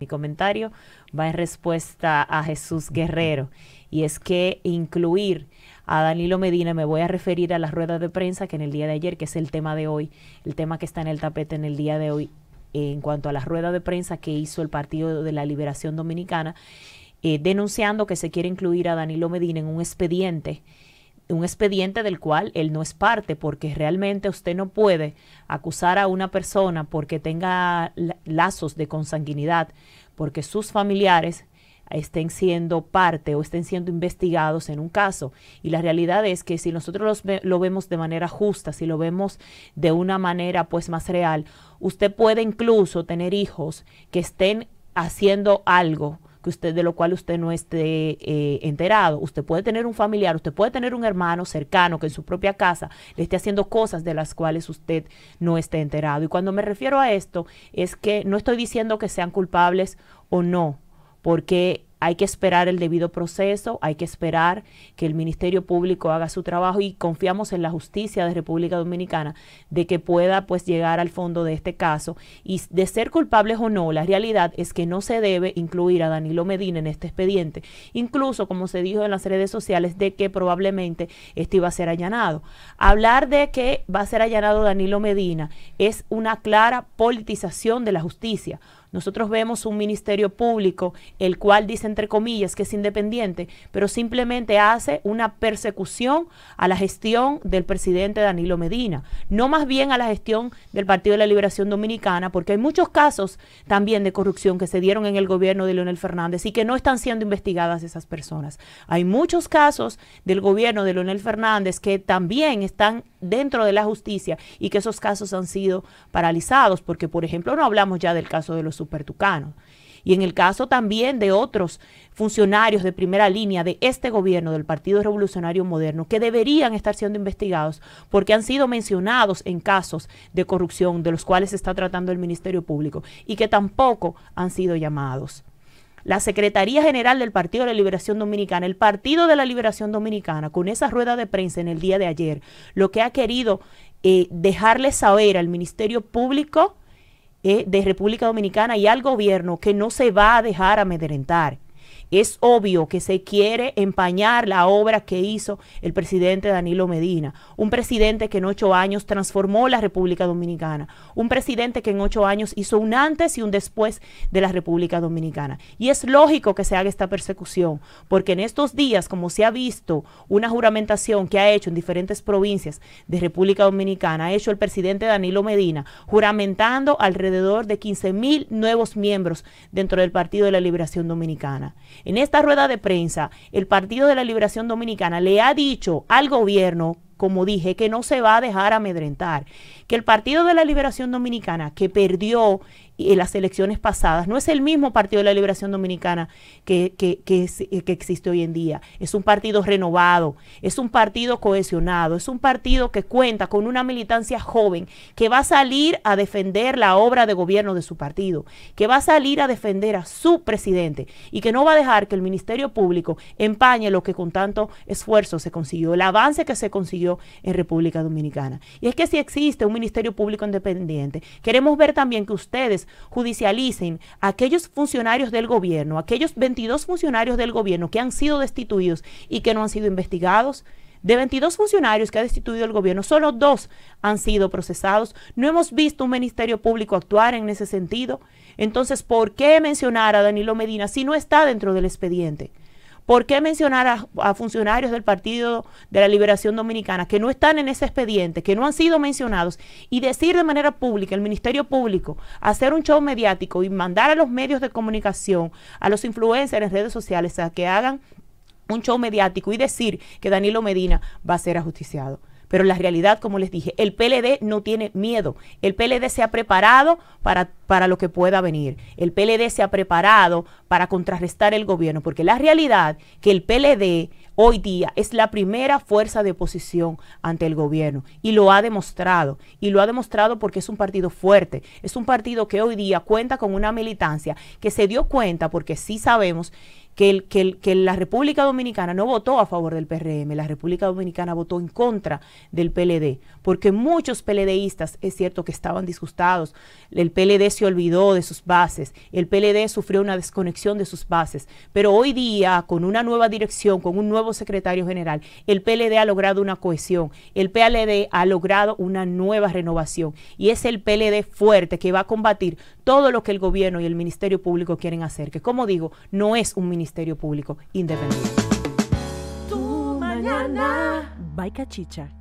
Mi comentario va en respuesta a Jesús Guerrero y es que incluir a Danilo Medina, me voy a referir a la rueda de prensa que en el día de ayer, que es el tema de hoy, el tema que está en el tapete en el día de hoy, en cuanto a la rueda de prensa que hizo el Partido de la Liberación Dominicana, eh, denunciando que se quiere incluir a Danilo Medina en un expediente un expediente del cual él no es parte, porque realmente usted no puede acusar a una persona porque tenga lazos de consanguinidad, porque sus familiares estén siendo parte o estén siendo investigados en un caso. Y la realidad es que si nosotros lo vemos de manera justa, si lo vemos de una manera pues más real, usted puede incluso tener hijos que estén haciendo algo que usted, de lo cual usted no esté eh, enterado. Usted puede tener un familiar, usted puede tener un hermano cercano que en su propia casa le esté haciendo cosas de las cuales usted no esté enterado. Y cuando me refiero a esto, es que no estoy diciendo que sean culpables o no, porque hay que esperar el debido proceso, hay que esperar que el Ministerio Público haga su trabajo y confiamos en la justicia de República Dominicana de que pueda pues llegar al fondo de este caso y de ser culpables o no, la realidad es que no se debe incluir a Danilo Medina en este expediente, incluso como se dijo en las redes sociales de que probablemente este iba a ser allanado. Hablar de que va a ser allanado Danilo Medina es una clara politización de la justicia. Nosotros vemos un ministerio público, el cual dice entre comillas que es independiente, pero simplemente hace una persecución a la gestión del presidente Danilo Medina, no más bien a la gestión del Partido de la Liberación Dominicana, porque hay muchos casos también de corrupción que se dieron en el gobierno de Leonel Fernández y que no están siendo investigadas esas personas. Hay muchos casos del gobierno de Leonel Fernández que también están dentro de la justicia y que esos casos han sido paralizados, porque por ejemplo no hablamos ya del caso de los supertucanos y en el caso también de otros funcionarios de primera línea de este gobierno del Partido Revolucionario Moderno que deberían estar siendo investigados porque han sido mencionados en casos de corrupción de los cuales se está tratando el Ministerio Público y que tampoco han sido llamados la Secretaría General del Partido de la Liberación Dominicana, el Partido de la Liberación Dominicana, con esa rueda de prensa en el día de ayer, lo que ha querido eh, dejarle saber al Ministerio Público eh, de República Dominicana y al gobierno que no se va a dejar amedrentar es obvio que se quiere empañar la obra que hizo el presidente Danilo Medina, un presidente que en ocho años transformó la República Dominicana, un presidente que en ocho años hizo un antes y un después de la República Dominicana. Y es lógico que se haga esta persecución, porque en estos días, como se ha visto, una juramentación que ha hecho en diferentes provincias de República Dominicana, ha hecho el presidente Danilo Medina, juramentando alrededor de 15 mil nuevos miembros dentro del Partido de la Liberación Dominicana. En esta rueda de prensa, el Partido de la Liberación Dominicana le ha dicho al gobierno como dije, que no se va a dejar amedrentar, que el Partido de la Liberación Dominicana, que perdió en las elecciones pasadas. No es el mismo Partido de la Liberación Dominicana que, que, eh, que, existe hoy en día. Es un partido renovado, es un partido cohesionado, es un partido que cuenta con una militancia joven que va a salir a defender la obra de gobierno de su partido, que va a salir a defender a su presidente y que no va a dejar que el Ministerio Público empañe lo que con tanto esfuerzo se consiguió, el avance que se consiguió en República Dominicana. Y es que si existe un Ministerio Público independiente, queremos ver también que ustedes judicialicen aquellos funcionarios del gobierno, aquellos 22 funcionarios del gobierno que han sido destituidos y que no han sido investigados. De 22 funcionarios que ha destituido el gobierno, solo dos han sido procesados. No hemos visto un ministerio público actuar en ese sentido. Entonces, ¿por qué mencionar a Danilo Medina si no está dentro del expediente? ¿Por qué mencionar a, funcionarios del Partido de la Liberación Dominicana que no están en ese expediente, que no han sido mencionados, y decir de manera pública, el Ministerio Público, hacer un show mediático y mandar a los medios de comunicación, a los influencers en redes sociales a que hagan un show mediático y decir que Danilo Medina va a ser ajusticiado? Pero la realidad, como les dije, el PLD no tiene miedo. El PLD se ha preparado para, para lo que pueda venir. El PLD se ha preparado para contrarrestar el gobierno, porque la realidad que el PLD hoy día es la primera fuerza de oposición ante el gobierno y lo ha demostrado. Y lo ha demostrado porque es un partido fuerte, es un partido que hoy día cuenta con una militancia que se dio cuenta, porque sí sabemos que, la República Dominicana no votó a favor del PRM, la República Dominicana votó en contra del PLD, porque muchos PLDistas, es cierto que estaban disgustados, el PLD se olvidó de sus bases, el PLD sufrió una desconexión de sus bases, pero hoy día, con una nueva dirección, con un nuevo secretario general, el PLD ha logrado una cohesión, el PLD ha logrado una nueva renovación y es el PLD fuerte que va a combatir todo lo que el gobierno y el Ministerio Público quieren hacer, que como digo, no es un ministerio Ministerio Público Independiente. mañana.